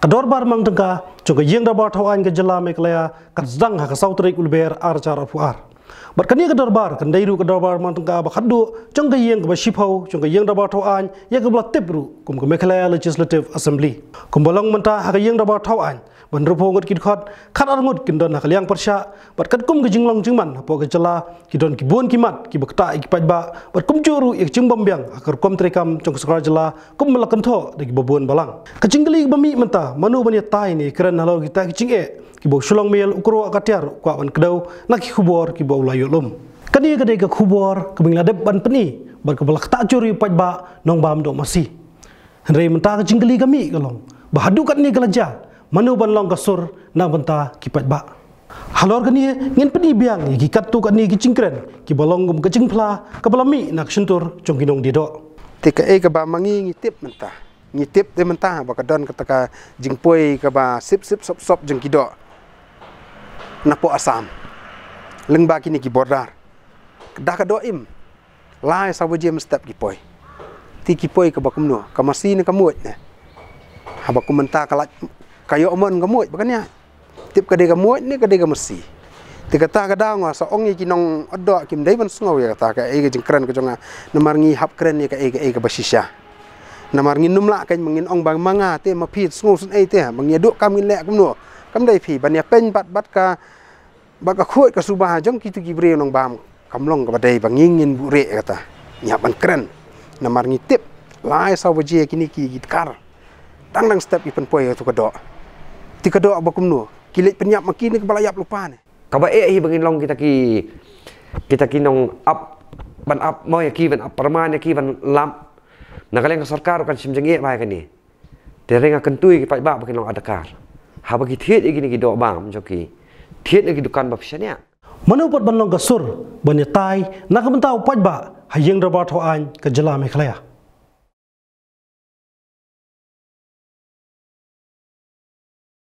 kador bar mang tengka juga yang dapat tahu an ke jelah mekleya kerjang hak sautrik ulber arcar puar. Bar kini kador bar kendairu kador bar mang tengka bahadu jangka yang bahsipau jangka yang dapat tahu an yang kebelah tipru kum ke mekleya legislative assembly kum balang mentah hak yang dapat tahu an bandar pohon kat kidkhat kan armut kindon nak liang persia bat kat kum gejing long jing man apo gejala kidon kibun kimat kibekta ikipaj ba bat kum curu ik jing bombyang akar kum trekam cong sekara jela kum melakan tho dek babun balang kecing geli bami menta manu banyak tai ni keren halau kita kecing e kibo shulong mel ukuro akatiar kwa wan kedau nak kubor kibo ulayulum kadi kadi ke kubor kebingla dep ban peni bat kebelak tak curu ikipaj ba nong bam do masih Hendai mentah kecing geli kami kalau Bahadu kat ni kelajar manu ban long kasur nang benta kipat ba halor gani ngin pedi biang ki katu ka ni ki cingkren ki balong gum kecing pla ka balami nak sentur cungkinong dido tika e ka ba mangi ngitip menta ngitip de menta ba ka don kataka jingpoi ka ba sip sip sop sop na po asam leng ba kini ki bordar da ka do im lai sabu jem step ki poi ti ki poi ka ba kumno ka masin ka muot ne ha ba kumenta ka kayu amon gamut bukannya ah? tip kedai gamut ni kedai gamusi ti kata kada ngwa sa ong ye ah, kinong ado kim dai ban sungaw ya kata ka ege jeng kran ke jonga namar ngi hap kran ye ka ege ege basisha ah. namar ngi numla ka mengin ong bang manga te ma phi sungaw sun ai te ma ngi do kam ngin le kam no kam dai phi ban ya pen bat bat ka ba ka khoi ka subah jong ki tu gibre nong bam kam long ka dai bang ngin ngin bu re kata nya ban kran namar ngi tip lai sa wajie kini ki gitkar tang nang step ipen poe tu ka do tika doa bakum nu kilit penyap maki ni kepala yap lupa ni kaba e hi bangin long kita ki kita ki nong up ban up mo ya ki ban up permane ki ban lam na sarkar kan simjeng e bae kan ni tereng akan tui ki pai ba bakin long adakar ha bagi thiet e gini ki doa bam joki thiet e ki dukan ba fisha ni ya. manu pat ban long gasur ban ye tai na kamtau pai ba hayeng robot ho ain ka jala me khlaya